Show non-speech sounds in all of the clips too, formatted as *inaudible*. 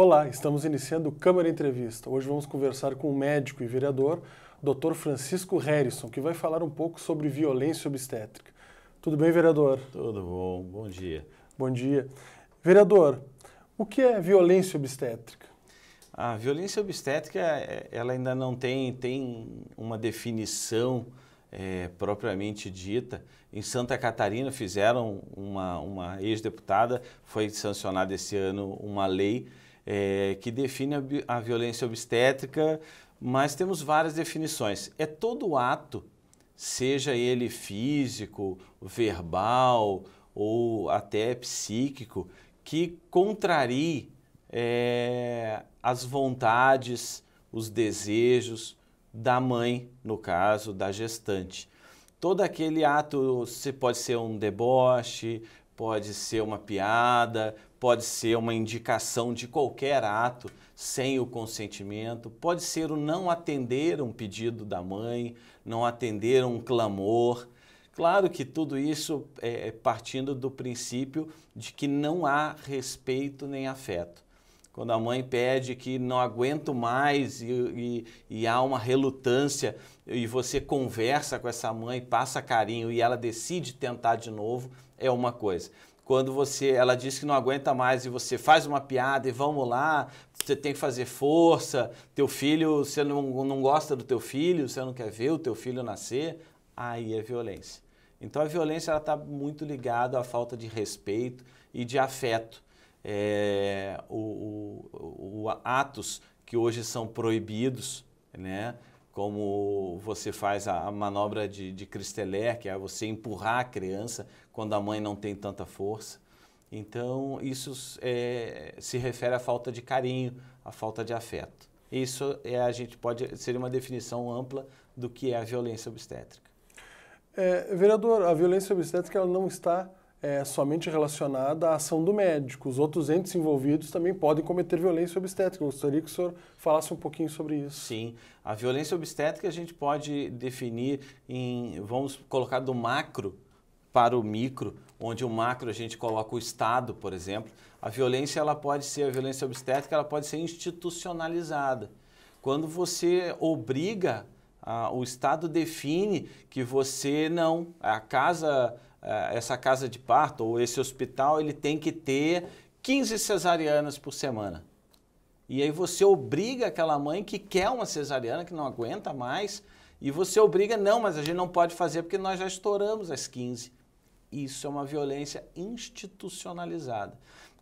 Olá, estamos iniciando o Câmara Entrevista. Hoje vamos conversar com o médico e vereador, Dr. Francisco Harrison, que vai falar um pouco sobre violência obstétrica. Tudo bem, vereador? Tudo bom, bom dia. Bom dia. Vereador, o que é violência obstétrica? A violência obstétrica, é, ela ainda não tem, tem uma definição é, propriamente dita. Em Santa Catarina fizeram, uma, uma ex-deputada, foi sancionada esse ano uma lei é, que define a, a violência obstétrica, mas temos várias definições. É todo ato, seja ele físico, verbal ou até psíquico, que contrarie é, as vontades, os desejos da mãe, no caso, da gestante. Todo aquele ato se pode ser um deboche, pode ser uma piada, pode ser uma indicação de qualquer ato sem o consentimento, pode ser o não atender um pedido da mãe, não atender um clamor. Claro que tudo isso é, é partindo do princípio de que não há respeito nem afeto. Quando a mãe pede que não aguento mais e, e, e há uma relutância e você conversa com essa mãe, passa carinho e ela decide tentar de novo, é uma coisa quando você, ela diz que não aguenta mais e você faz uma piada e vamos lá, você tem que fazer força, teu filho, você não, não gosta do teu filho, você não quer ver o teu filho nascer, aí é violência. Então a violência está muito ligada à falta de respeito e de afeto. É, o, o, o, atos que hoje são proibidos, né? como você faz a, manobra de, de que é você empurrar a criança quando a mãe não tem tanta força. Então, isso é, se refere à falta de carinho, à falta de afeto. Isso é, a gente pode seria uma definição ampla do que é a violência obstétrica. É, vereador, a violência obstétrica ela não está é, somente relacionada à ação do médico. Os outros entes envolvidos também podem cometer violência obstétrica. Eu gostaria que o senhor falasse um pouquinho sobre isso. Sim, a violência obstétrica a gente pode definir em, vamos colocar do macro para o micro, onde o macro a gente coloca o Estado, por exemplo. A violência ela pode ser, a violência obstétrica ela pode ser institucionalizada. Quando você obriga ah, o Estado define que você não, a casa, ah, essa casa de parto ou esse hospital, ele tem que ter 15 cesarianas por semana. E aí você obriga aquela mãe que quer uma cesariana, que não aguenta mais, e você obriga, não, mas a gente não pode fazer porque nós já estouramos as 15. Isso é uma violência institucionalizada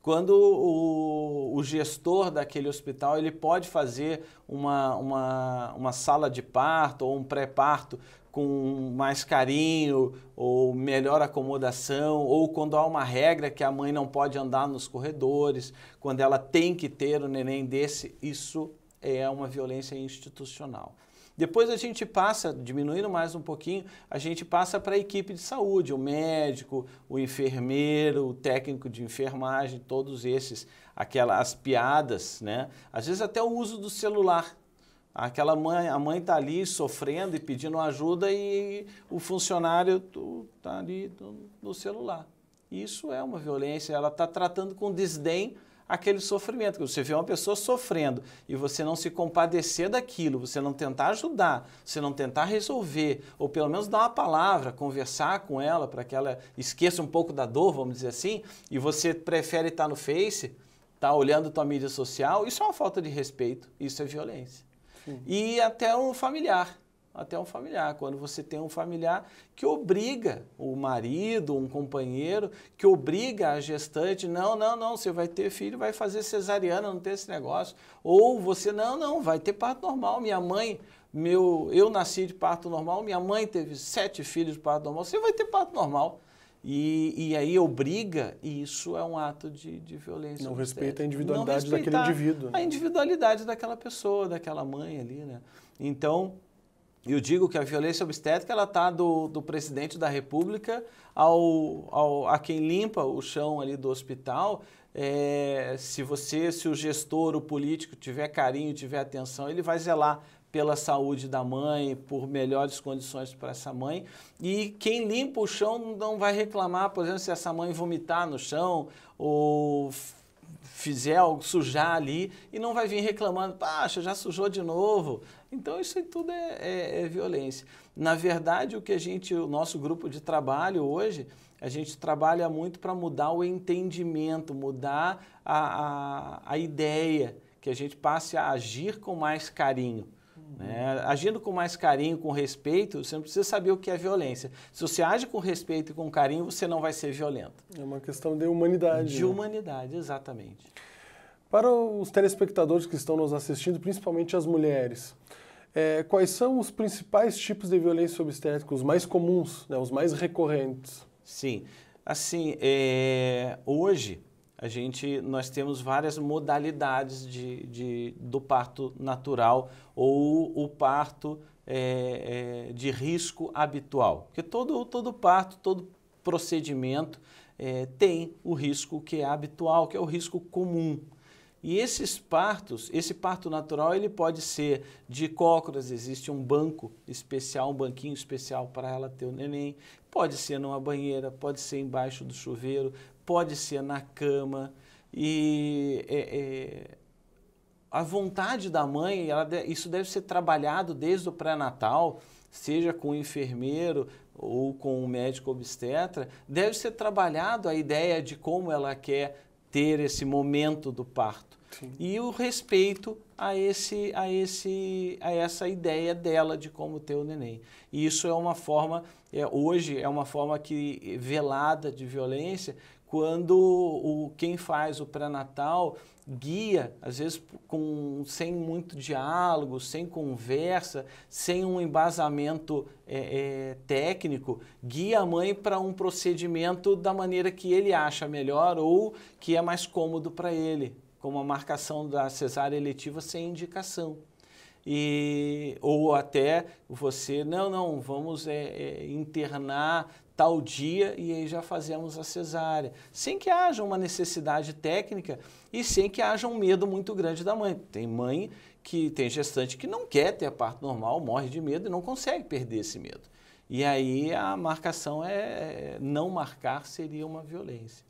quando o, o, gestor daquele hospital ele pode fazer uma, uma, uma sala de parto ou um pré-parto com mais carinho ou melhor acomodação, ou quando há uma regra que a mãe não pode andar nos corredores, quando ela tem que ter o um neném desse, isso é uma violência institucional. Depois a gente passa, diminuindo mais um pouquinho, a gente passa para a equipe de saúde, o médico, o enfermeiro, o técnico de enfermagem, todos esses, aquelas as piadas, né? Às vezes até o uso do celular. Aquela mãe, a mãe está ali sofrendo e pedindo ajuda e o funcionário está ali no, no celular. Isso é uma violência, ela está tratando com desdém aquele sofrimento. Você vê uma pessoa sofrendo e você não se compadecer daquilo, você não tentar ajudar, você não tentar resolver, ou pelo menos dar uma palavra, conversar com ela para que ela esqueça um pouco da dor, vamos dizer assim, e você prefere estar no Face, estar tá olhando tua mídia social, isso é uma falta de respeito, isso é violência. Sim. E até um familiar até um familiar. Quando você tem um familiar que obriga o marido, um companheiro, que obriga a gestante, não, não, não, você vai ter filho, vai fazer cesariana, não tem esse negócio. Ou você, não, não, vai ter parto normal. Minha mãe, meu, eu nasci de parto normal, minha mãe teve sete filhos de parto normal, você vai ter parto normal. E, e, aí obriga, e isso é um ato de, de violência. Não respeita a individualidade daquele indivíduo. Né? A individualidade daquela pessoa, daquela mãe ali, né? Então, eu digo que a violência obstétrica ela está do, do presidente da república ao, ao, a quem limpa o chão ali do hospital. É, se você, se o gestor, o político tiver carinho, tiver atenção, ele vai zelar pela saúde da mãe, por melhores condições para essa mãe. E quem limpa o chão não vai reclamar, por exemplo, se essa mãe vomitar no chão ou fizer algo, sujar ali e não vai vir reclamando, paxa, já sujou de novo, então isso tudo é, é, é, violência. Na verdade, o que a gente, o nosso grupo de trabalho hoje, a gente trabalha muito para mudar o entendimento, mudar a, a, a, ideia, que a gente passe a agir com mais carinho. Uhum. Né? Agindo com mais carinho, com respeito, você não precisa saber o que é violência. Se você age com respeito e com carinho, você não vai ser violento. É uma questão de humanidade. De né? humanidade, exatamente. Para os telespectadores que estão nos assistindo, principalmente as mulheres, é, quais são os principais tipos de violência obstétrica, os mais comuns, né, os mais recorrentes? Sim, assim, é, hoje a gente, nós temos várias modalidades de, de do parto natural ou o parto é, é de risco habitual, porque todo, todo parto, todo procedimento é, tem o risco que é habitual, que é o risco comum. E esses partos, esse parto natural, ele pode ser de cócoras, existe um banco especial, um banquinho especial para ela ter o neném. Pode ser numa banheira, pode ser embaixo do chuveiro, pode ser na cama. E é, é, a vontade da mãe, ela, isso deve ser trabalhado desde o pré-natal, seja com o enfermeiro ou com o médico obstetra, deve ser trabalhado a ideia de como ela quer ter esse momento do parto. Sim. e o respeito a esse a esse a essa ideia dela de como ter o neném e isso é uma forma é, hoje é uma forma que velada de violência quando o quem faz o pré-natal guia às vezes com sem muito diálogo sem conversa sem um embasamento é, é, técnico guia a mãe para um procedimento da maneira que ele acha melhor ou que é mais cômodo para ele como a marcação da cesárea eletiva sem indicação. E, ou até você, não, não, vamos é, é, internar tal dia e aí já fazemos a cesárea, sem que haja uma necessidade técnica e sem que haja um medo muito grande da mãe. Tem mãe que tem gestante que não quer ter a parto normal, morre de medo e não consegue perder esse medo. E aí a marcação é, é não marcar seria uma violência.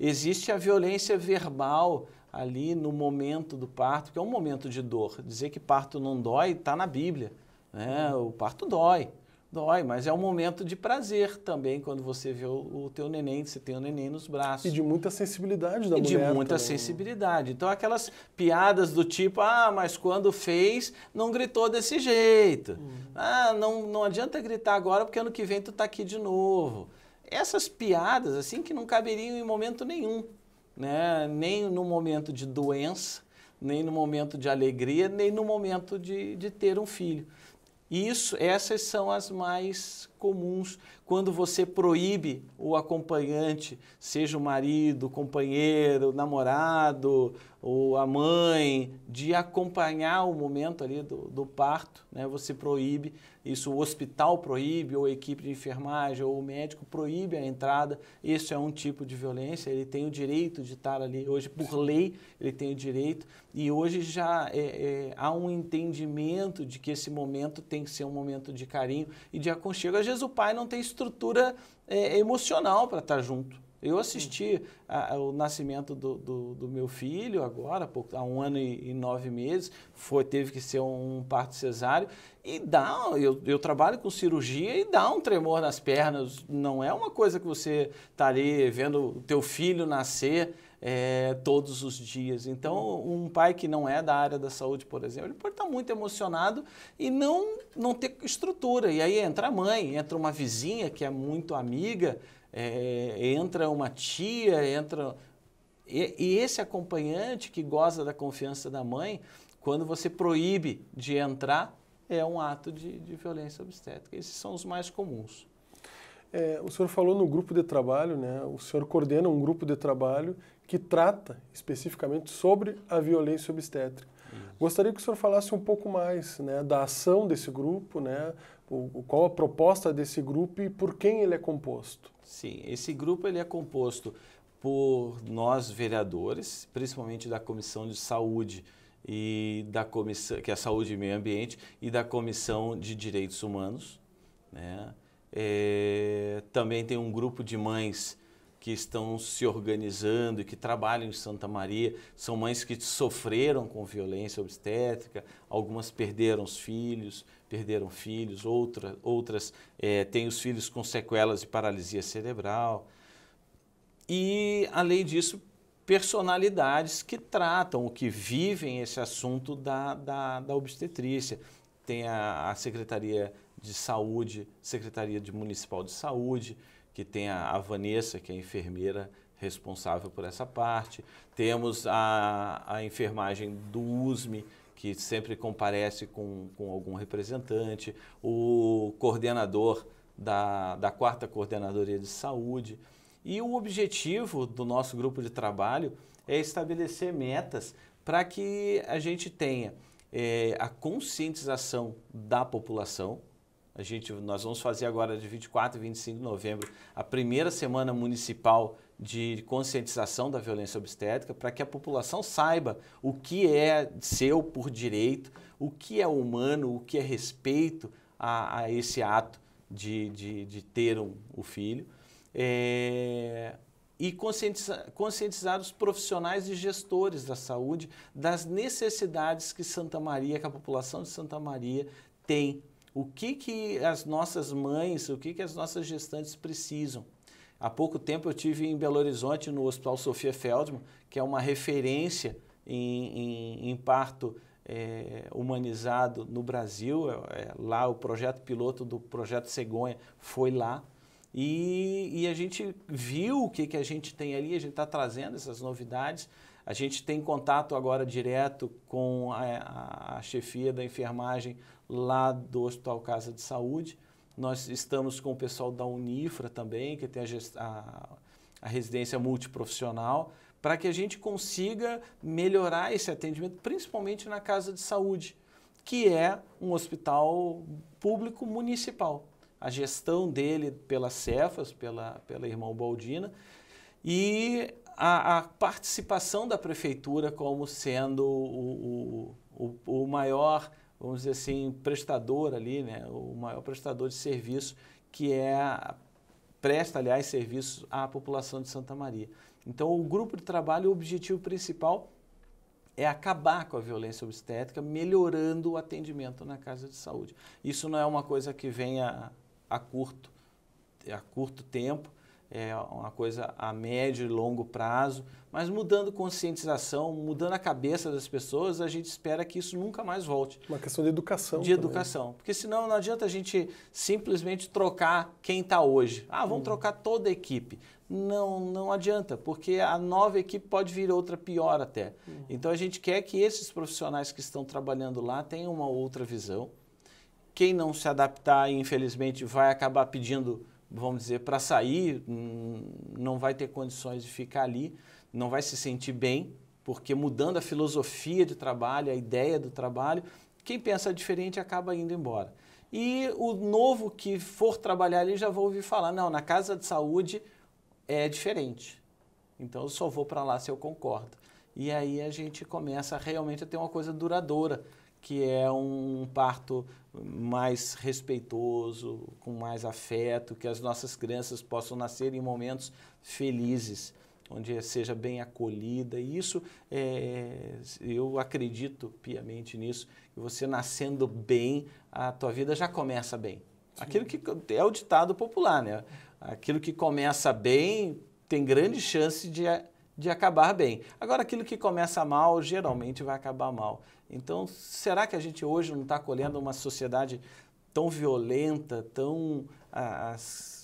Existe a violência verbal, ali no momento do parto, que é um momento de dor. Dizer que parto não dói está na Bíblia. Né? Uhum. O parto dói, dói, mas é um momento de prazer também quando você vê o, o teu neném, você tem o neném nos braços. E de muita sensibilidade da e mulher. E de muita também. Né? sensibilidade. Então aquelas piadas do tipo, ah, mas quando fez, não gritou desse jeito. Uhum. Ah, não, não adianta gritar agora porque ano que vem tu tá aqui de novo. Essas piadas, assim, que não caberiam em momento nenhum né? nem no momento de doença, nem no momento de alegria, nem no momento de, de ter um filho. Isso, essas são as mais comuns quando você proíbe o acompanhante, seja o marido, o companheiro, o namorado ou a mãe, de acompanhar o momento ali do, do parto, né? você proíbe, isso o hospital proíbe, ou a equipe de enfermagem, ou o médico proíbe a entrada, isso é um tipo de violência, ele tem o direito de estar ali, hoje por lei ele tem o direito, e hoje já é, é, há um entendimento de que esse momento tem que ser um momento de carinho e de aconchego vezes o pai não tem estrutura é, emocional para estar junto. Eu assisti a, a, o nascimento do, do, do, meu filho agora, há, um ano e, e, nove meses, foi, teve que ser um parto cesáreo, e dá, eu, eu trabalho com cirurgia e dá um tremor nas pernas, não é uma coisa que você está ali vendo o teu filho nascer, é, todos os dias. Então, um pai que não é da área da saúde, por exemplo, ele pode estar muito emocionado e não, não ter estrutura. E aí entra a mãe, entra uma vizinha que é muito amiga, é, entra uma tia, entra. E, e esse acompanhante que goza da confiança da mãe, quando você proíbe de entrar, é um ato de, de violência obstétrica. Esses são os mais comuns. É, o senhor falou no grupo de trabalho, né? O senhor coordena um grupo de trabalho que trata especificamente sobre a violência obstétrica. Isso. Gostaria que o senhor falasse um pouco mais né, da ação desse grupo, né, o, qual a proposta desse grupo e por quem ele é composto. Sim, esse grupo ele é composto por nós vereadores, principalmente da Comissão de Saúde e da comissão que é a Saúde e Meio Ambiente e da Comissão de Direitos Humanos, né? É, também tem um grupo de mães que estão se organizando e que trabalham em Santa Maria. São mães que sofreram com violência obstétrica, algumas perderam os filhos, perderam filhos, outra, outras é, têm os filhos com sequelas de paralisia cerebral. E, além disso, personalidades que tratam, que vivem esse assunto da, da, da obstetrícia. Tem a, a Secretaria de Saúde, Secretaria de Municipal de Saúde, que tem a, a Vanessa, que é enfermeira responsável por essa parte. Temos a, a enfermagem do USME, que sempre comparece com, com algum representante. O coordenador da, da quarta coordenadoria de saúde. E o objetivo do nosso grupo de trabalho é estabelecer metas para que a gente tenha é, a conscientização da população, a gente, nós vamos fazer agora de 24 e 25 de novembro a primeira semana municipal de conscientização da violência obstétrica para que a população saiba o que é seu por direito, o que é humano, o que é respeito a, a esse ato de, de, de ter um, o filho. É, e conscientizar, conscientizar, os profissionais e gestores da saúde das necessidades que Santa Maria, que a população de Santa Maria tem o que, que as nossas mães, o que, que as nossas gestantes precisam. Há pouco tempo eu tive em Belo Horizonte, no Hospital Sofia Feldman, que é uma referência em, em, em parto é, humanizado no Brasil. É, é, lá o projeto piloto do Projeto Cegonha foi lá. E, e a gente viu o que, que a gente tem ali, a gente está trazendo essas novidades. A gente tem contato agora direto com a, a chefia da enfermagem lá do Hospital Casa de Saúde. Nós estamos com o pessoal da Unifra também, que tem a, a, a residência multiprofissional, para que a gente consiga melhorar esse atendimento, principalmente na Casa de Saúde, que é um hospital público municipal. A gestão dele pela Cefas, pela, pela Irmão Baldina, e a, a participação da prefeitura como sendo o, o, o, o maior, vamos dizer assim, prestador ali, né? o maior prestador de serviço que é presta, aliás, serviços à população de Santa Maria. Então, o grupo de trabalho, o objetivo principal é acabar com a violência obstétrica, melhorando o atendimento na casa de saúde. Isso não é uma coisa que venha a curto, a curto tempo, é uma coisa a médio e longo prazo, mas mudando conscientização, mudando a cabeça das pessoas, a gente espera que isso nunca mais volte. Uma questão de educação. De também. Né? educação. Porque senão não adianta a gente simplesmente trocar quem está hoje. Ah, vamos hum. trocar toda a equipe. Não, não adianta, porque a nova equipe pode vir outra pior até. Hum. Então a gente quer que esses profissionais que estão trabalhando lá tenham uma outra visão. Quem não se adaptar, infelizmente, vai acabar pedindo vamos dizer, para sair, hum, não vai ter condições de ficar ali, não vai se sentir bem, porque mudando a filosofia de trabalho, a ideia do trabalho, quem pensa diferente acaba indo embora. E o novo que for trabalhar ali já vou ouvir falar, não, na casa de saúde é diferente. Então eu só vou para lá se eu concordo. E aí a gente começa realmente a ter uma coisa duradoura, que é um parto mais respeitoso, com mais afeto, que as nossas crianças possam nascer em momentos felizes, onde seja bem acolhida. E isso, é, eu acredito piamente nisso, que você nascendo bem, a tua vida já começa bem. Sim. Aquilo que é o ditado popular, né? Aquilo que começa bem tem grande chance de de acabar bem. Agora, aquilo que começa mal geralmente vai acabar mal. Então, será que a gente hoje não está colhendo uma sociedade tão violenta, tão. As,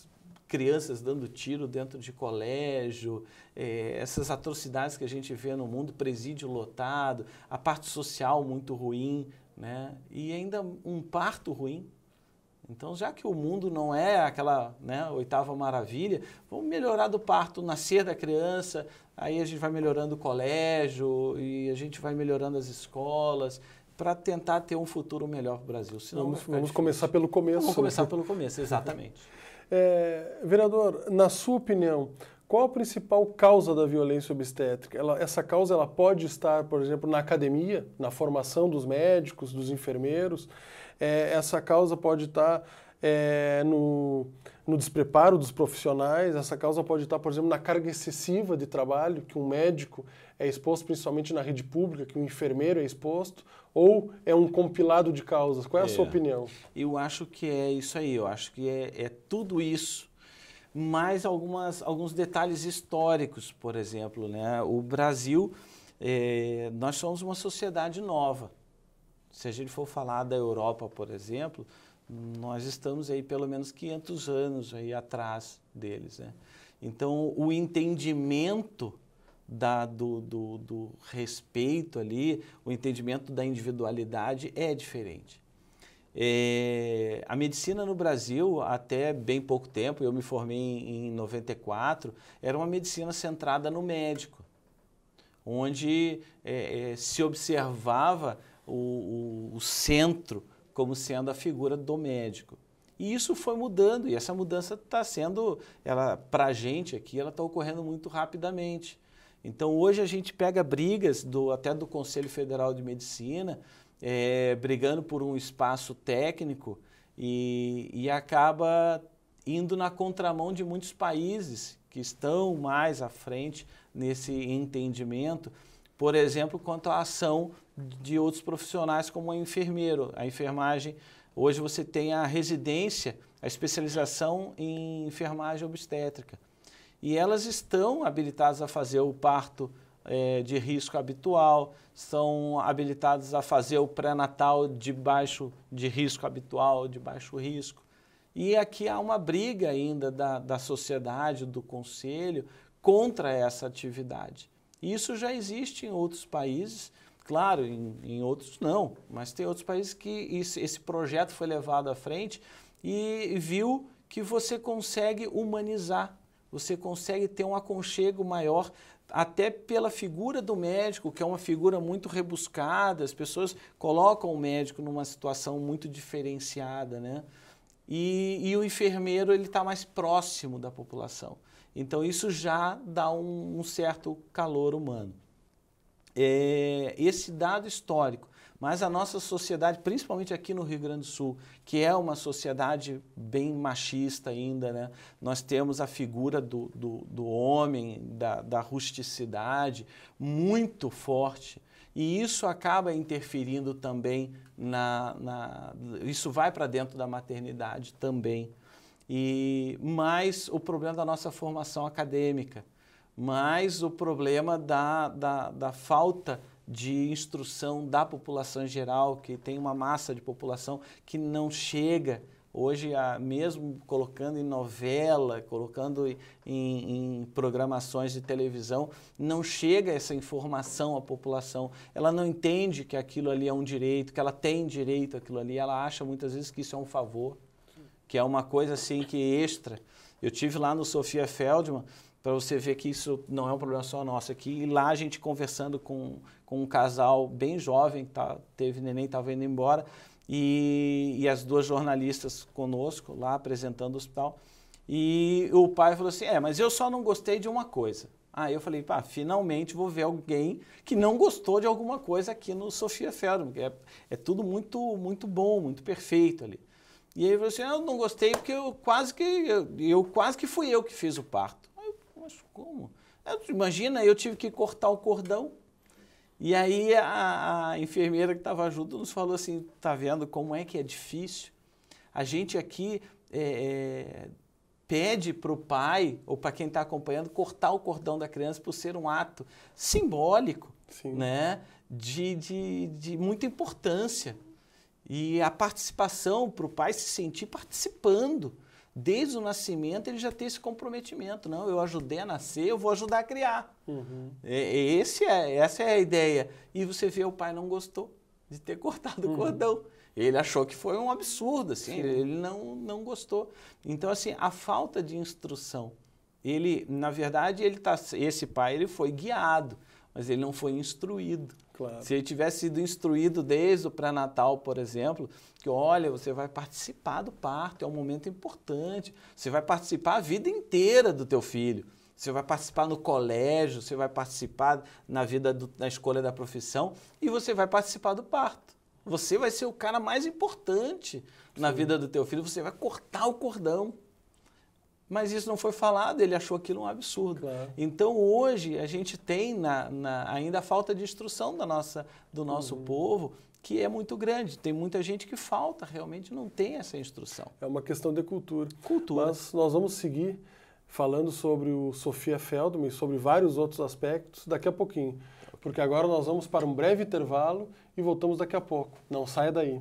crianças dando tiro dentro de colégio, eh, essas atrocidades que a gente vê no mundo, presídio lotado, a parte social muito ruim, né? e ainda um parto ruim, então, já que o mundo não é aquela né, oitava maravilha, vamos melhorar do parto, nascer da criança, aí a gente vai melhorando o colégio e a gente vai melhorando as escolas para tentar ter um futuro melhor para o Brasil. Senão vamos, vamos começar pelo começo. Vamos começar pelo começo, exatamente. *laughs* é, vereador, na sua opinião, qual a principal causa da violência obstétrica? Ela, essa causa ela pode estar, por exemplo, na academia, na formação dos médicos, dos enfermeiros é, essa causa pode estar tá, é, no, no despreparo dos profissionais, essa causa pode estar, tá, por exemplo, na carga excessiva de trabalho que um médico é exposto, principalmente na rede pública, que um enfermeiro é exposto, ou é um compilado de causas? Qual é a é. sua opinião? Eu acho que é isso aí, eu acho que é, é tudo isso, mais algumas, alguns detalhes históricos, por exemplo. Né? O Brasil, é, nós somos uma sociedade nova. Se a gente for falar da Europa, por exemplo, nós estamos aí pelo menos 500 anos aí atrás deles, né? Então, o entendimento da, do, do, do, respeito ali, o entendimento da individualidade é diferente. É, a medicina no Brasil, até bem pouco tempo, eu me formei em, em 94, era uma medicina centrada no médico, onde é, é, se observava o, o, o centro como sendo a figura do médico. E isso foi mudando, e essa mudança está sendo, ela para a gente aqui, ela está ocorrendo muito rapidamente. Então hoje a gente pega brigas do até do Conselho Federal de Medicina, é, brigando por um espaço técnico e, e acaba indo na contramão de muitos países que estão mais à frente nesse entendimento, por exemplo, quanto à ação de outros profissionais, como o enfermeiro, a enfermagem. Hoje você tem a residência, a especialização em enfermagem obstétrica. E elas estão habilitadas a fazer o parto é, de risco habitual, são habilitadas a fazer o pré-natal de baixo de risco habitual, de baixo risco. E aqui há uma briga ainda da, da sociedade, do conselho, contra essa atividade. Isso já existe em outros países, Claro, em, em, outros não, mas tem outros países que isso, esse projeto foi levado à frente e viu que você consegue humanizar, você consegue ter um aconchego maior, até pela figura do médico, que é uma figura muito rebuscada, as pessoas colocam o médico numa situação muito diferenciada, né? E, e o enfermeiro ele está mais próximo da população. Então isso já dá um, um certo calor humano é, esse dado histórico. Mas a nossa sociedade, principalmente aqui no Rio Grande do Sul, que é uma sociedade bem machista ainda, né? nós temos a figura do, do, do homem, da, da rusticidade, muito forte. E isso acaba interferindo também na. na isso vai para dentro da maternidade também. E mais o problema da nossa formação acadêmica mas o problema da, da, da falta de instrução da população em geral, que tem uma massa de população que não chega. Hoje, a, mesmo colocando em novela, colocando em, em, programações de televisão, não chega essa informação à população. Ela não entende que aquilo ali é um direito, que ela tem direito àquilo ali. Ela acha muitas vezes que isso é um favor, que é uma coisa assim que extra. Eu tive lá no Sofia Feldman, para você ver que isso não é um problema só nosso aqui. E lá a gente conversando com, com um casal bem jovem, que tá, teve neném, estava indo embora, e, e as duas jornalistas conosco lá apresentando o hospital. E o pai falou assim: É, mas eu só não gostei de uma coisa. Aí eu falei, pá, finalmente vou ver alguém que não gostou de alguma coisa aqui no Sofia Feldman, que é, é tudo muito, muito bom, muito perfeito ali. E aí ele falou assim, eu não gostei porque eu quase que, eu, eu quase que fui eu que fiz o parto mas como? Eu, imagina, eu tive que cortar o cordão. E aí a, a enfermeira que estava junto nos falou assim, tá vendo como é que é difícil? A gente aqui é, é, pede para o pai ou para quem está acompanhando cortar o cordão da criança por ser um ato simbólico, Sim. né? De, de, de muita importância. E a participação para o pai se sentir participando desde o nascimento ele já tem esse comprometimento. Não, eu ajudei a nascer, eu vou ajudar a criar. Uhum. É, é, esse é, essa é a ideia. E você vê, o pai não gostou de ter *laughs* cortado uhum. o cordão. Ele achou que foi um absurdo, assim, ele, ele não, não gostou. Então, assim, a falta de instrução, ele, na verdade, ele tá, esse pai ele foi guiado mas ele não foi instruído. Claro. Se ele tivesse sido instruído desde o pré-natal, por exemplo, que olha, você vai participar do parto, é um momento importante, você vai participar a vida inteira do teu filho. Você vai participar no colégio, você vai participar na vida, do, na escolha da profissão e você vai participar do parto. Você vai ser o cara mais importante Sim. na vida do teu filho, você vai cortar o cordão mas isso não foi falado, ele achou aquilo um absurdo. Claro. Então hoje a gente tem na, na, ainda a falta de instrução da nossa, do nosso uhum. povo, que é muito grande. Tem muita gente que falta, realmente não tem essa instrução. É uma questão de cultura. Cultura. Mas nós vamos seguir falando sobre o Sofia Feldman e sobre vários outros aspectos daqui a pouquinho. Porque agora nós vamos para um breve intervalo e voltamos daqui a pouco. Não saia daí.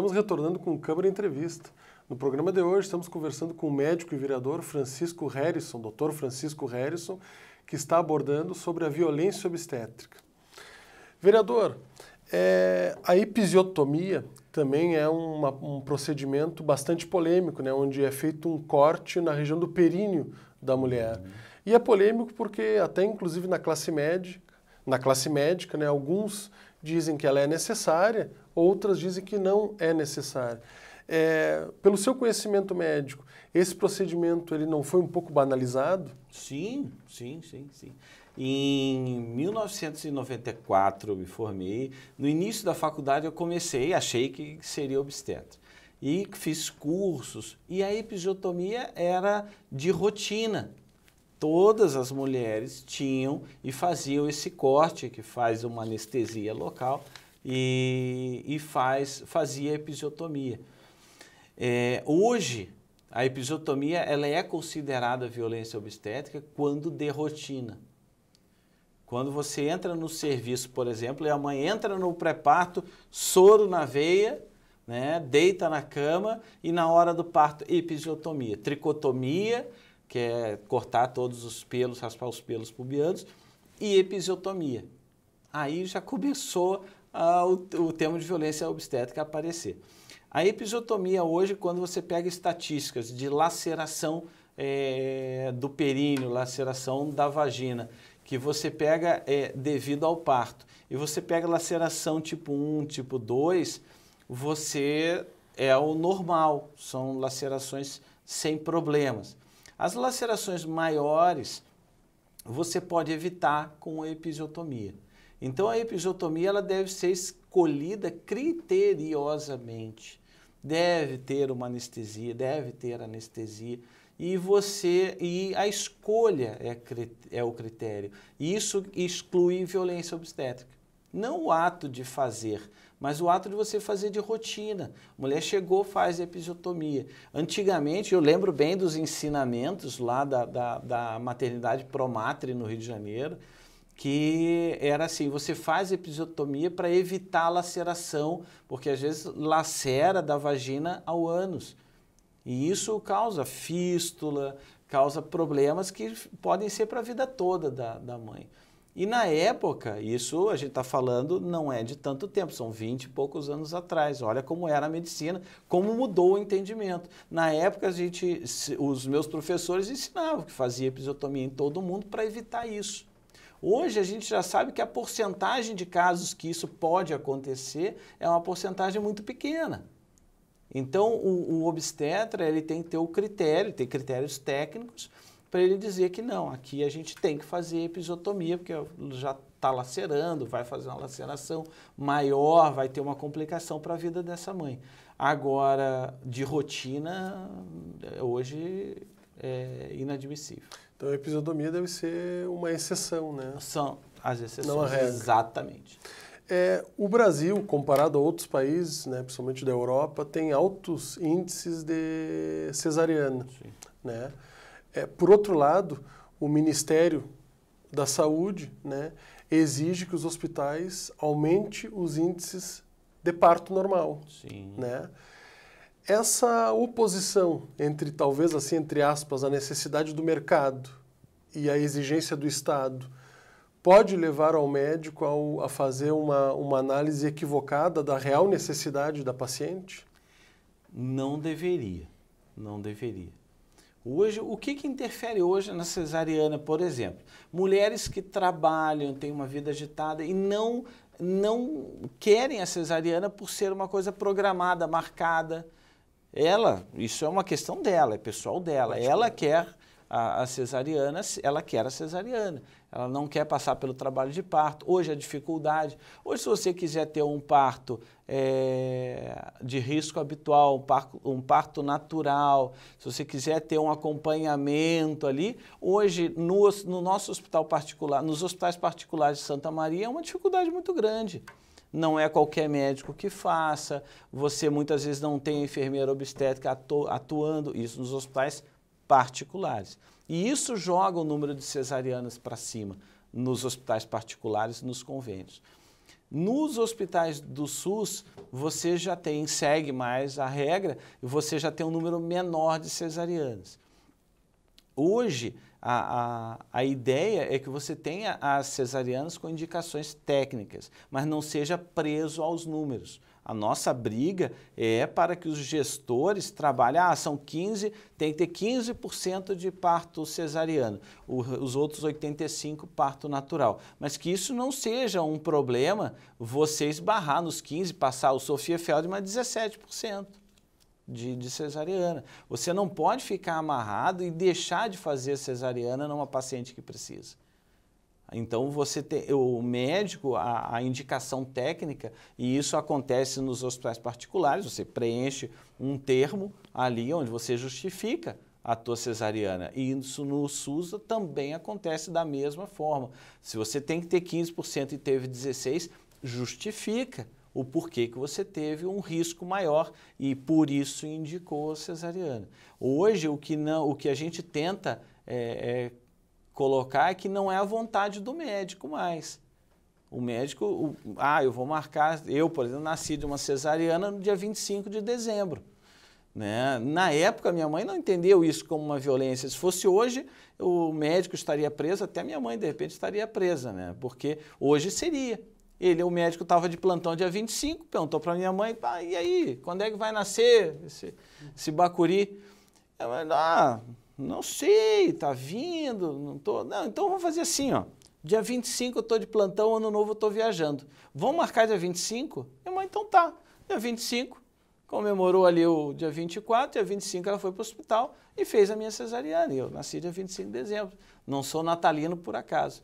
Estamos retornando com Câmara Entrevista. No programa de hoje, estamos conversando com o médico e vereador Francisco Harrison, doutor Francisco Harrison, que está abordando sobre a violência obstétrica. Vereador, é, a episiotomia também é uma, um procedimento bastante polêmico, né, onde é feito um corte na região do períneo da mulher. Uhum. E é polêmico porque até inclusive na classe médica, na classe médica, né, alguns dizem que ela é necessária, outras dizem que não é necessária. É, pelo seu conhecimento médico, esse procedimento ele não foi um pouco banalizado? Sim, sim, sim, sim. Em 1994 eu me formei. No início da faculdade eu comecei, achei que seria obstetra. E fiz cursos. E a episiotomia era de rotina todas as mulheres tinham e faziam esse corte que faz uma anestesia local e, e faz, fazia episiotomia. É, hoje, a episiotomia ela é considerada violência obstétrica quando de rotina Quando você entra no serviço, por exemplo, e a mãe entra no pré-parto, soro na veia, né, deita na cama e na hora do parto, episiotomia. Tricotomia, que é cortar todos os pelos, raspar os pelos pubianos, e episiotomia. Aí já *laughs* começou ah, o, o termo de violência obstétrica a aparecer. A episiotomia hoje, quando você pega estatísticas de laceração é, do períneo, laceração da vagina, que você pega é, devido ao parto, e você pega laceração tipo 1, tipo 2, você é o normal, são lacerações sem problemas. As lacerações maiores você pode evitar com a episiotomia. Então a episiotomia ela deve ser escolhida criteriosamente. Deve ter uma anestesia, deve ter anestesia e você e a escolha é, é o critério. Isso exclui violência obstétrica. Não o ato de fazer, mas o ato de você fazer de rotina. A mulher chegou, faz episiotomia. Antigamente, eu lembro bem dos ensinamentos lá da, da, da maternidade Promatre no Rio de Janeiro, que era assim, você faz episiotomia para evitar a laceração, porque às vezes lacera da vagina ao ânus. E isso causa fístula, causa problemas que podem ser para a vida toda da, da mãe. E na época, isso a gente está falando não é de tanto tempo, são 20 e poucos anos atrás. Olha como era a medicina, como mudou o entendimento. Na época, a gente, os meus professores ensinavam que fazia episiotomia em todo mundo para evitar isso. Hoje a gente já sabe que a porcentagem de casos que isso pode acontecer é uma porcentagem muito pequena. Então o, o obstetra ele tem que ter o critério, tem critérios técnicos para ele dizer que não, aqui a gente tem que fazer episiotomia, porque já está lacerando, vai fazer uma laceração maior, vai ter uma complicação para a vida dessa mãe. Agora, de rotina, hoje é inadmissível. Então a episiotomia deve ser uma exceção, né? São as exceções. Não a regra. Exatamente. É, o Brasil, comparado a outros países, né, principalmente da Europa, tem altos índices de cesariana. Sim. Né? É, por outro lado, o Ministério da Saúde né, exige que os hospitais aumente os índices de parto normal. Sim. Né? Essa oposição entre, talvez assim, entre aspas, a necessidade do mercado e a exigência do Estado pode levar ao médico ao, a fazer uma, uma análise equivocada da real necessidade da paciente? Não deveria, não deveria. Hoje, o que, que interfere hoje na cesariana, por exemplo? Mulheres que trabalham, têm uma vida agitada e não, não querem a cesariana por ser uma coisa programada, marcada. Ela, isso é uma questão dela, é pessoal dela. Ela quer a, a, cesariana, ela quer a cesariana, ela não quer passar pelo trabalho de parto. Hoje a dificuldade. Hoje, se você quiser ter um parto é, de risco habitual, um parto, um parto natural, se você quiser ter um acompanhamento ali, hoje no, no nosso hospital particular, nos hospitais particulares de Santa Maria, é uma dificuldade muito grande não é qualquer médico que faça, você muitas vezes não tem enfermeira obstétrica atuando, isso nos hospitais particulares. E isso joga o número de cesarianas para cima nos hospitais particulares, nos convênios. Nos hospitais do SUS, você já tem, segue mais a regra, e você já tem um número menor de cesarianas. Hoje, a, a, a ideia é que você tenha as cesarianas com indicações técnicas, mas não seja preso aos números. A nossa briga é para que os gestores trabalhem, ah, são 15, tem que ter 15% de parto cesariano, os outros 85% parto natural. Mas que isso não seja um problema você esbarrar nos 15%, passar o Sofia Feldman a 17%. De, de, cesariana. Você não pode ficar amarrado e deixar de fazer cesariana numa paciente que precisa. Então você tem o médico, a, a, indicação técnica, e isso acontece nos hospitais particulares, você preenche um termo ali onde você justifica a tua cesariana. E isso no SUS também acontece da mesma forma. Se você tem que ter 15% e teve 16, justifica o porquê que você teve um risco maior e por isso indicou a cesariana. Hoje o que não, o que a gente tenta é, é colocar é que não é a vontade do médico mais. O médico, o, ah, eu vou marcar, eu, por exemplo, nasci de uma cesariana no dia 25 de dezembro. Né? Na época, minha mãe não entendeu isso como uma violência. Se fosse hoje, o médico estaria preso, até minha mãe, de repente, estaria presa, né? porque hoje seria. Ele, o médico, estava de plantão dia 25, perguntou para minha mãe, ah, e aí, quando é que vai nascer esse, esse bacuri? Ela, ah, não sei, tá vindo, não tô. Não, então vamos fazer assim, ó. Dia 25 eu tô de plantão, ano novo eu tô viajando. Vamos marcar dia 25? Minha mãe, então tá. Dia 25, comemorou ali o dia 24, dia 25 ela foi para o hospital e fez a minha cesariana. Eu nasci dia 25 de dezembro. Não sou natalino por acaso.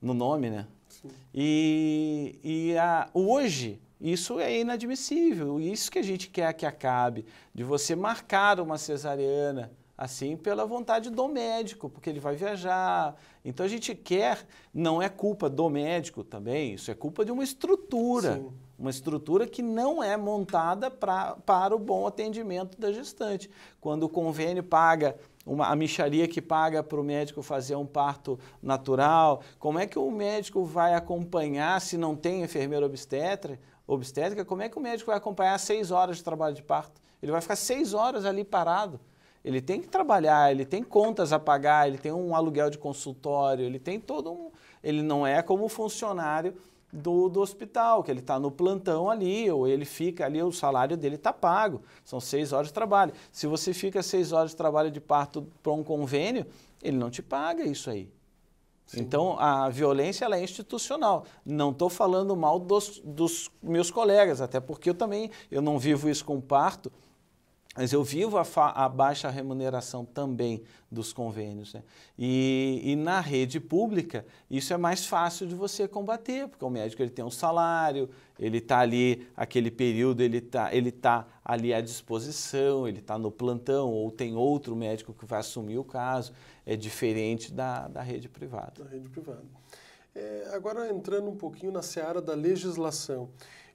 No nome, né? Sim. E, e a, hoje, isso é inadmissível. Isso que a gente quer que acabe, de você marcar uma cesariana assim pela vontade do médico, porque ele vai viajar. Então a gente quer, não é culpa do médico também, isso é culpa de uma estrutura, Sim. uma estrutura que não é montada pra, para o bom atendimento da gestante. Quando o convênio paga uma, a micharia que paga para o médico fazer um parto natural, como é que o médico vai acompanhar se não tem enfermeira obstetra, obstétrica? Como é que o médico vai acompanhar seis horas de trabalho de parto? Ele vai ficar seis horas ali parado. Ele tem que trabalhar, ele tem contas a pagar, ele tem um aluguel de consultório, ele tem todo um. Ele não é como funcionário do, do hospital, que ele está no plantão ali, ou ele fica ali, o salário dele está pago. São seis horas de trabalho. Se você fica seis horas de trabalho de parto para um convênio, ele não te paga isso aí. Sim. Então, a violência ela é institucional. Não estou falando mal dos, dos meus colegas, até porque eu também eu não vivo isso com parto, mas eu vivo a, a, baixa remuneração também dos convênios. Né? E, e, na rede pública, isso é mais fácil de você combater, porque o médico ele tem um salário, ele está ali, aquele período, ele está ele tá ali à disposição, ele está no plantão, ou tem outro médico que vai assumir o caso. É diferente da, da rede privada. Da rede privada. É, agora, entrando um pouquinho na seara da legislação.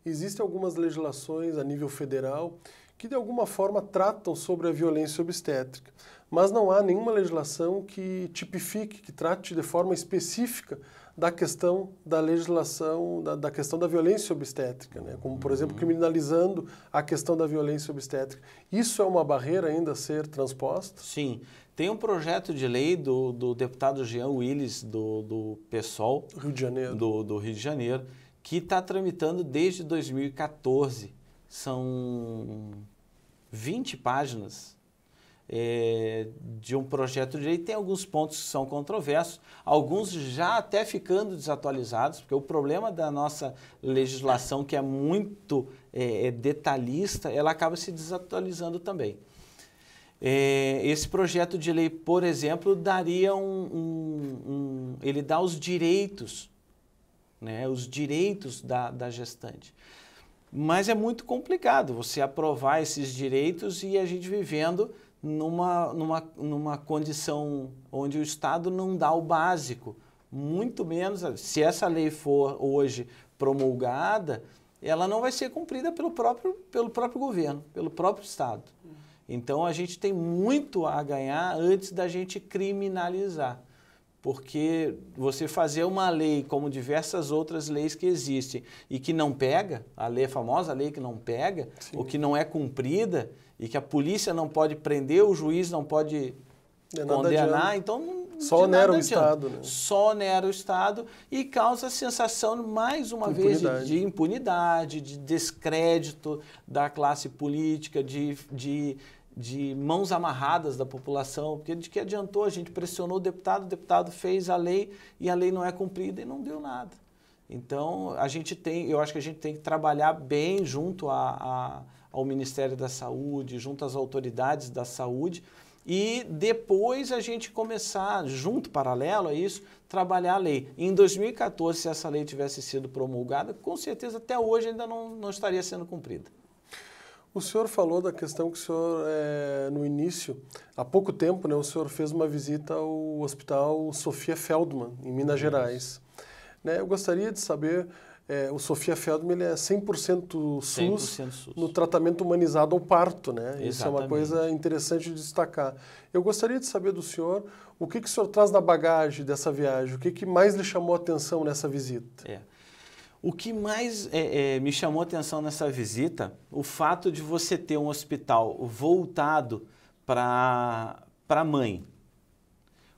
Existem algumas legislações a nível federal que de alguma forma tratam sobre a violência obstétrica, mas não há nenhuma legislação que tipifique, que trate de forma específica da questão da legislação, da, da questão da violência obstétrica, né? como, por exemplo, uhum. criminalizando a questão da violência obstétrica. Isso é uma barreira ainda a ser transposta? Sim. Tem um projeto de lei do, do deputado Jean Willis, do, do PSOL. Rio de Janeiro. Do, do Rio de Janeiro, que está tramitando desde 2014 são 20 páginas é, de um projeto de lei. Tem alguns pontos que são controversos, alguns já até ficando desatualizados, porque o problema da nossa legislação, que é muito é, é detalhista, ela acaba se desatualizando também. É, esse projeto de lei, por exemplo, daria um, um, um ele dá os direitos, né, os direitos da, da gestante. Mas é muito complicado você aprovar esses direitos e a gente vivendo numa, numa, numa condição onde o Estado não dá o básico, muito menos, se essa lei for hoje promulgada, ela não vai ser cumprida pelo próprio, pelo próprio governo, pelo próprio Estado. Hum. Então a gente tem muito a ganhar antes da gente criminalizar. Porque você fazer uma lei como diversas outras leis que existem e que não pega, a lei a famosa lei que não pega, Sim. ou que não é cumprida, e que a polícia não pode prender, o juiz não pode é condenar, então não, só onera o Estado. Né? Só onera o Estado e causa a sensação, mais uma impunidade. vez, de, de, impunidade, de descrédito da classe política, de, de de mãos amarradas da população, porque de que adiantou? A gente pressionou o deputado, o deputado fez a lei e a lei não é cumprida e não deu nada. Então, a gente tem, eu acho que a gente tem que trabalhar bem junto a, a, ao Ministério da Saúde, junto às autoridades da saúde, e depois a gente começar, junto, paralelo a isso, trabalhar a lei. Em 2014, se essa lei tivesse sido promulgada, com certeza até hoje ainda não, não estaria sendo cumprida. O senhor falou da questão que o senhor, é, no início, há pouco tempo, né, o senhor fez uma visita ao Hospital Sofia Feldman, em Minas Gerais. Né, eu gostaria de saber, é, o Sofia Feldman ele é 100% SUS, 100 SUS no tratamento humanizado ao parto. Né? Exatamente. Isso é uma coisa interessante de destacar. Eu gostaria de saber do senhor o que, que o senhor traz na bagagem dessa viagem, o que, que mais lhe chamou a atenção nessa visita. É. O que mais é, é, me chamou atenção nessa visita, o fato de você ter um hospital voltado para a mãe,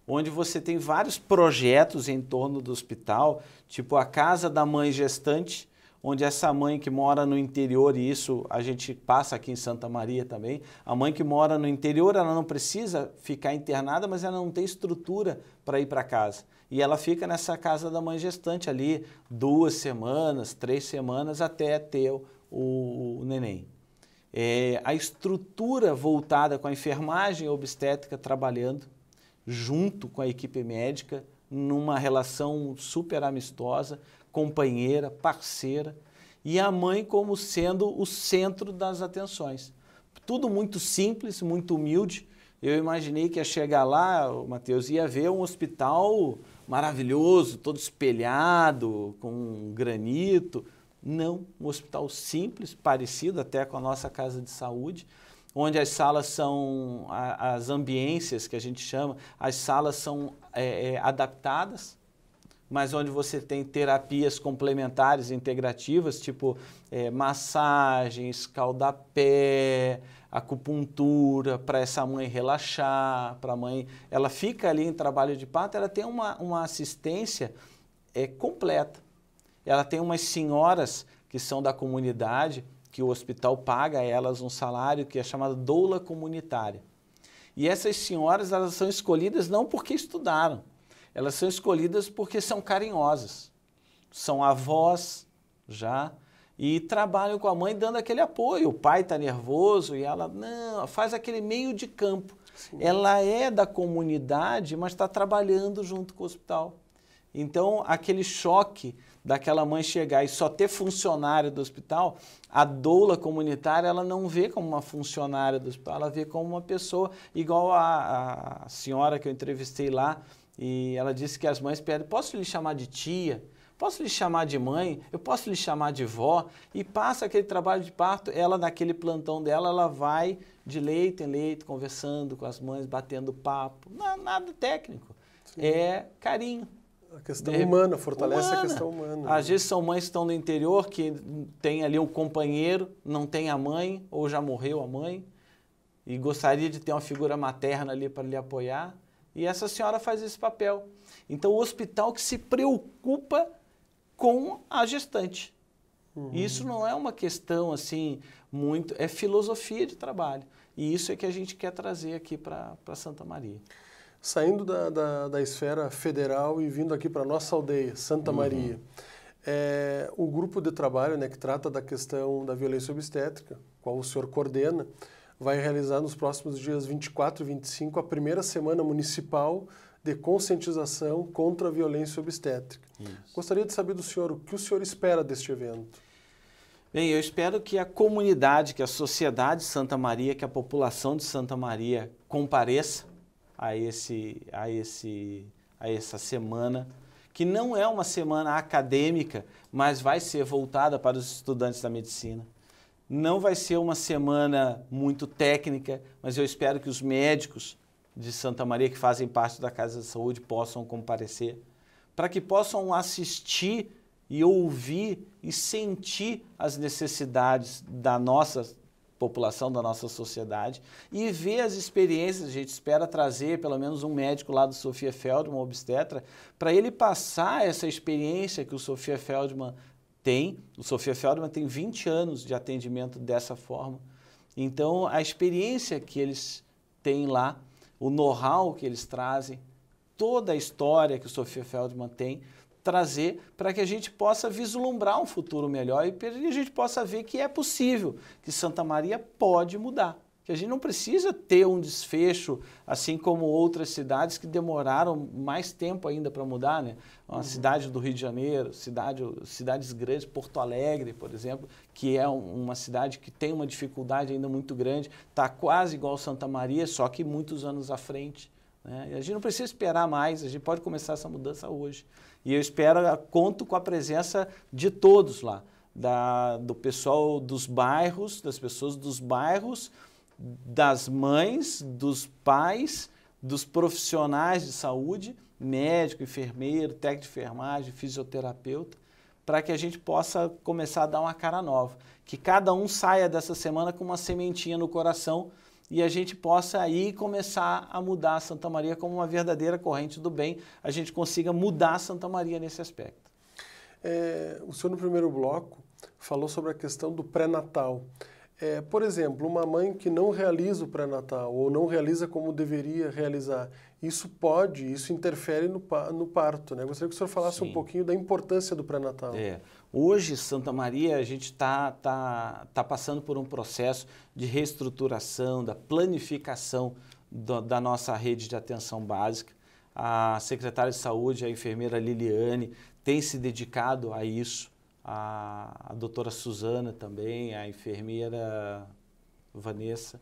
onde você tem vários projetos em torno do hospital, tipo a Casa da Mãe Gestante, onde essa mãe que mora no interior, e isso a gente passa aqui em Santa Maria também, a mãe que mora no interior, ela não precisa ficar internada, mas ela não tem estrutura para ir para casa. E ela fica nessa casa da mãe gestante ali duas semanas, três semanas até ter o, o neném. É, a estrutura voltada com a enfermagem obstétrica trabalhando junto com a equipe médica numa relação super amistosa, companheira, parceira, e a mãe como sendo o centro das atenções. Tudo muito simples, muito humilde. Eu imaginei que ia chegar lá, o Matheus ia ver um hospital maravilhoso, todo espelhado, com granito. Não, um hospital simples, parecido até com a nossa casa de saúde, onde as salas são, as ambiências que a gente chama, as salas são é, é, adaptadas, mas onde você tem terapias complementares, integrativas, tipo é, massagem, escaldapé, acupuntura para essa mãe relaxar, para a mãe. Ela fica ali em trabalho de parto, ela tem uma, uma assistência é, completa. Ela tem umas senhoras que são da comunidade, que o hospital paga a elas um salário que é chamado doula comunitária. E essas senhoras, elas são escolhidas não porque estudaram, elas são escolhidas porque são carinhosas, são avós já, e trabalham com a mãe dando aquele apoio. O pai está nervoso e ela não, faz aquele meio de campo. Sim. Ela é da comunidade, mas está trabalhando junto com o hospital. Então, aquele choque daquela mãe chegar e só ter funcionário do hospital, a doula comunitária ela não vê como uma funcionária do hospital, ela vê como uma pessoa, igual a, a senhora que eu entrevistei lá, e ela disse que as mães pedem, posso lhe chamar de tia? posso lhe chamar de mãe, eu posso lhe chamar de vó, e passa aquele trabalho de parto, ela naquele plantão dela, ela vai de leito em leito, conversando com as mães, batendo papo, nada, é nada técnico, Sim. é carinho. A questão de... humana, fortalece humana. a questão humana. Às né? vezes são mães que estão no interior, que tem ali um companheiro, não tem a mãe, ou já morreu a mãe, e gostaria de ter uma figura materna ali para lhe apoiar. E essa senhora faz esse papel. Então, o hospital que se preocupa com a gestante. Uhum. Isso não é uma questão assim muito, é filosofia de trabalho. E isso é que a gente quer trazer aqui para Santa Maria. Saindo da, da, da, esfera federal e vindo aqui para nossa aldeia, Santa uhum. Maria, é, o grupo de trabalho né, que trata da questão da violência obstétrica, qual o senhor coordena, vai realizar nos próximos dias 24 e 25 a primeira semana municipal de conscientização contra a violência obstétrica. Isso. Gostaria de saber do senhor o que o senhor espera deste evento. Bem, eu espero que a comunidade, que a sociedade de Santa Maria, que a população de Santa Maria compareça a esse, a esse, a essa semana que não é uma semana acadêmica, mas vai ser voltada para os estudantes da medicina. Não vai ser uma semana muito técnica, mas eu espero que os médicos de Santa Maria que fazem parte da Casa de Saúde possam comparecer, para que possam assistir e ouvir e sentir as necessidades da nossa população, da nossa sociedade e ver as experiências. A gente espera trazer pelo menos um médico lá do Sofia Feldman, obstetra, para ele passar essa experiência que o Sofia Feldman tem. O Sofia Feldman tem 20 anos de atendimento dessa forma. Então, a experiência que eles têm lá o know-how que eles trazem, toda a história que o Sofia Feldman tem, trazer para que a gente possa vislumbrar um futuro melhor e a gente possa ver que é possível, que Santa Maria pode mudar a gente não precisa ter um desfecho, assim como outras cidades que demoraram mais tempo ainda para mudar, né? Uma uhum. cidade do Rio de Janeiro, cidade, cidades grandes, Porto Alegre, por exemplo, que é uma cidade que tem uma dificuldade ainda muito grande, está quase igual Santa Maria, só que muitos anos à frente. Né? a gente não precisa esperar mais, a gente pode começar essa mudança hoje. E eu espero, conto com a presença de todos lá, da, do pessoal dos bairros, das pessoas dos bairros, das mães, dos pais, dos profissionais de saúde, médico, enfermeiro, técnico de enfermagem, fisioterapeuta, para que a gente possa começar a dar uma cara nova. Que cada um saia dessa semana com uma sementinha no coração e a gente possa aí começar a mudar Santa Maria como uma verdadeira corrente do bem, a gente consiga mudar Santa Maria nesse aspecto. É, o senhor, no primeiro bloco, falou sobre a questão do pré-natal. É, por exemplo, uma mãe que não realiza o pré-natal ou não realiza como deveria realizar, isso pode, isso interfere no, no parto, né? Gostaria que o senhor falasse Sim. um pouquinho da importância do pré-natal. É. Hoje, Santa Maria, a gente está tá, tá passando por um processo de reestruturação, da planificação do, da nossa rede de atenção básica. A secretária de saúde, a enfermeira Liliane, tem se dedicado a isso a, a doutora Suzana também, a enfermeira Vanessa,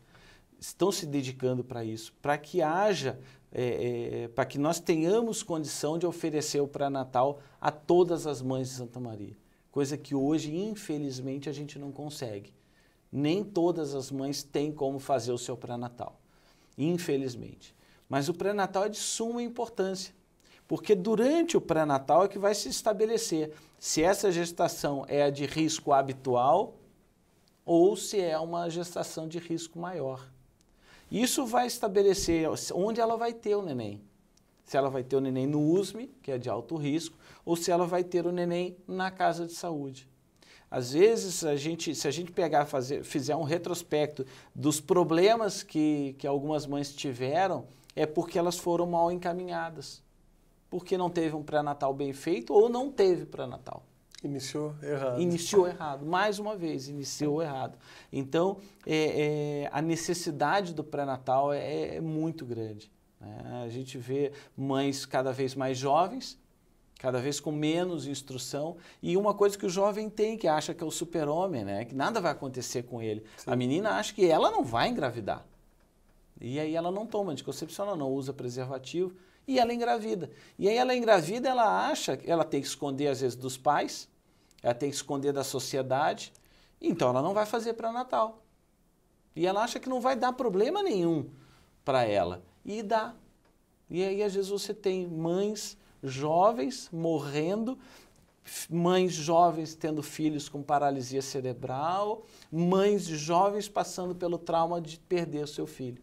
estão se dedicando para isso, para que haja, é, é, para que nós tenhamos condição de oferecer o pré-natal a todas as mães de Santa Maria, coisa que hoje, infelizmente, a gente não consegue. Nem todas as mães têm como fazer o seu pré-natal, infelizmente. Mas o pré-natal é de suma importância, porque durante o pré-natal é que vai se estabelecer se essa gestação é a de risco habitual ou se é uma gestação de risco maior. Isso vai estabelecer onde ela vai ter o neném. Se ela vai ter o neném no USME, que é de alto risco, ou se ela vai ter o neném na casa de saúde. Às vezes, a gente, se a gente pegar, fazer, fizer um retrospecto dos problemas que, que algumas mães tiveram, é porque elas foram mal encaminhadas porque não teve um pré-natal bem feito ou não teve pré-natal. Iniciou errado. Iniciou errado, mais uma vez, iniciou errado. Então, é, é, a necessidade do pré-natal é, é, é, muito grande. Né? A gente vê mães cada vez mais jovens, cada vez com menos instrução, e uma coisa que o jovem tem, que acha que é o super-homem, né? que nada vai acontecer com ele. Sim. A menina acha que ela não vai engravidar. E aí ela não toma anticoncepcional, não usa preservativo e ela engravida. E aí ela engravida, ela acha que ela tem que esconder às vezes dos pais, ela tem que esconder da sociedade, então ela não vai fazer para Natal. E ela acha que não vai dar problema nenhum para ela. E dá. E aí às vezes você tem mães jovens morrendo, mães jovens tendo filhos com paralisia cerebral, mães jovens passando pelo trauma de perder o seu filho.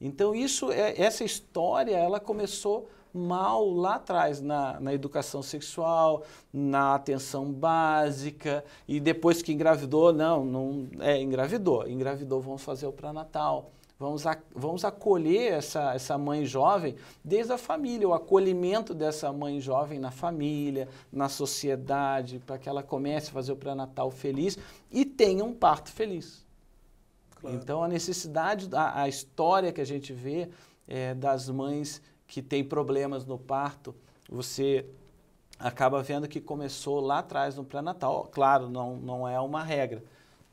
Então isso é, essa história ela começou mal lá atrás na, na educação sexual, na atenção básica e depois que engravidou não não é engravidou engravidou vamos fazer o pré natal Vamos, a, vamos acolher essa, essa mãe jovem desde a família, o acolhimento dessa mãe jovem na família, na sociedade, para que ela comece a fazer o pré-natal feliz e tenha um parto feliz. Claro. Então, a necessidade, a, a, história que a gente vê é, das mães que têm problemas no parto, você acaba vendo que começou lá atrás no pré-natal. Claro, não, não é uma regra.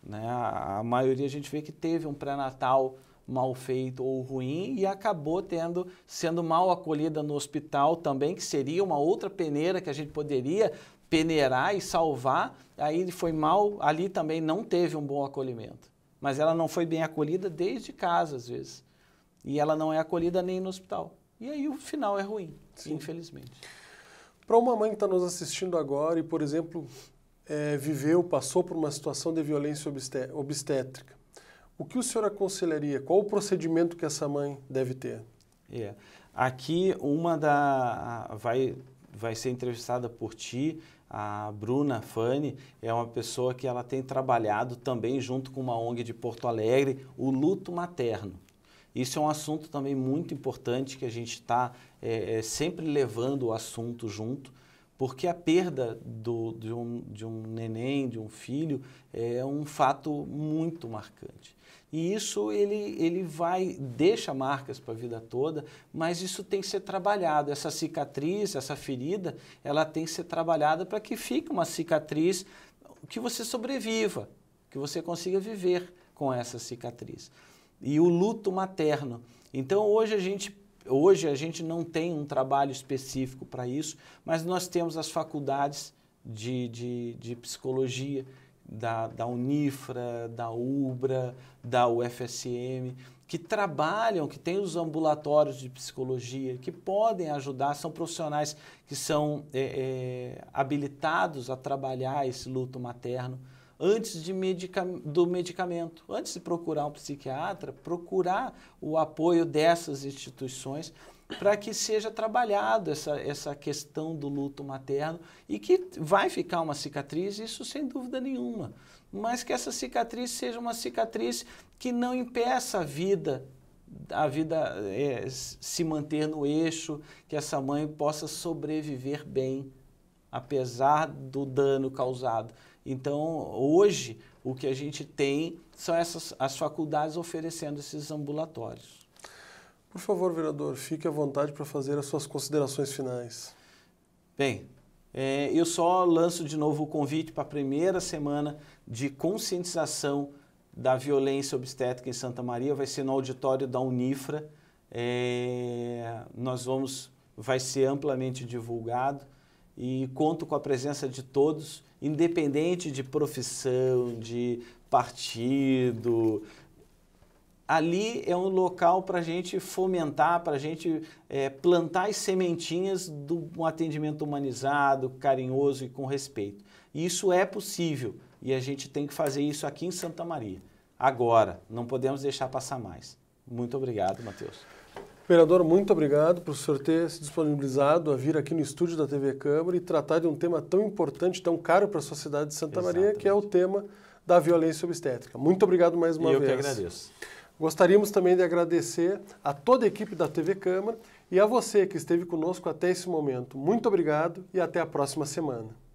Né? A, a maioria a gente vê que teve um pré-natal mal feito ou ruim e acabou tendo sendo mal acolhida no hospital também, que seria uma outra peneira que a gente poderia peneirar e salvar. Aí ele foi mal, ali também não teve um bom acolhimento mas ela não foi bem acolhida desde casa, às vezes. E ela não é acolhida nem no hospital. E aí o final é ruim, Sim. infelizmente. Para uma mãe que está nos assistindo agora e, por exemplo, é, viveu, passou por uma situação de violência obstétrica, o que o senhor aconselharia? Qual o procedimento que essa mãe deve ter? É. Aqui, uma da. Vai, vai ser entrevistada por ti a Bruna Fani é uma pessoa que ela tem trabalhado também junto com uma ONG de Porto Alegre, o luto materno. Isso é um assunto também muito importante que a gente está é, é, sempre levando o assunto junto, porque a perda do, de, um, de um neném, de um filho, é um fato muito marcante. E isso ele, ele vai, deixa marcas para a vida toda, mas isso tem que ser trabalhado. Essa cicatriz, essa ferida, ela tem que ser trabalhada para que fique uma cicatriz que você sobreviva, que você consiga viver com essa cicatriz. E o luto materno. Então hoje a gente hoje a gente não tem um trabalho específico para isso, mas nós temos as faculdades de, de, de psicologia da, da Unifra, da Ubra, da UFSM, que trabalham, que têm os ambulatórios de psicologia, que podem ajudar, são profissionais que são é, é, habilitados a trabalhar esse luto materno antes de medica do medicamento, antes de procurar um psiquiatra, procurar o apoio dessas instituições para que seja trabalhado essa, essa questão do luto materno e que vai ficar uma cicatriz, isso sem dúvida nenhuma. Mas que essa cicatriz seja uma cicatriz que não impeça a vida a vida é, se manter no eixo, que essa mãe possa sobreviver bem, apesar do dano causado. Então, hoje, o que a gente tem são essas, as faculdades oferecendo esses ambulatórios. Por favor, vereador, fique à vontade para fazer as suas considerações finais. Bem, é, eu só lanço de novo o convite para a primeira semana de conscientização da violência obstétrica em Santa Maria. Vai ser no auditório da Unifra. É, nós vamos, vai ser amplamente divulgado e conto com a presença de todos, independente de profissão, de partido, ali é um local para a gente fomentar, para a gente é, plantar as sementinhas de um atendimento humanizado, carinhoso e com respeito. E isso é possível e a gente tem que fazer isso aqui em Santa Maria. Agora, não podemos deixar passar mais. Muito obrigado, Matheus. Vereador, muito obrigado por o senhor ter se disponibilizado a vir aqui no estúdio da TV Câmara e tratar de um tema tão importante, tão caro para a sociedade de Santa Exatamente. Maria, que é o tema da violência obstétrica. Muito obrigado mais uma Eu vez. Eu que agradeço. Gostaríamos também de agradecer a toda a equipe da TV Câmara e a você que esteve conosco até esse momento. Muito obrigado e até a próxima semana.